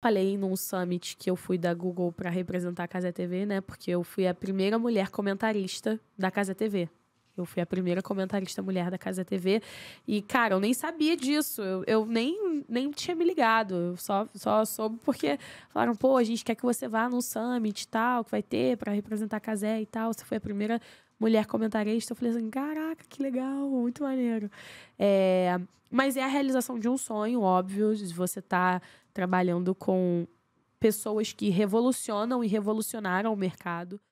falei num summit que eu fui da Google para representar a Casa TV, né? Porque eu fui a primeira mulher comentarista da Casa TV. Eu fui a primeira comentarista mulher da Casa TV. E, cara, eu nem sabia disso. Eu, eu nem, nem tinha me ligado. Eu só, só soube porque falaram, pô, a gente quer que você vá no summit e tal, que vai ter para representar a Casé e tal. Você foi a primeira mulher comentarista. Eu falei assim, caraca, que legal, muito maneiro. É, mas é a realização de um sonho, óbvio, de você estar tá trabalhando com pessoas que revolucionam e revolucionaram o mercado.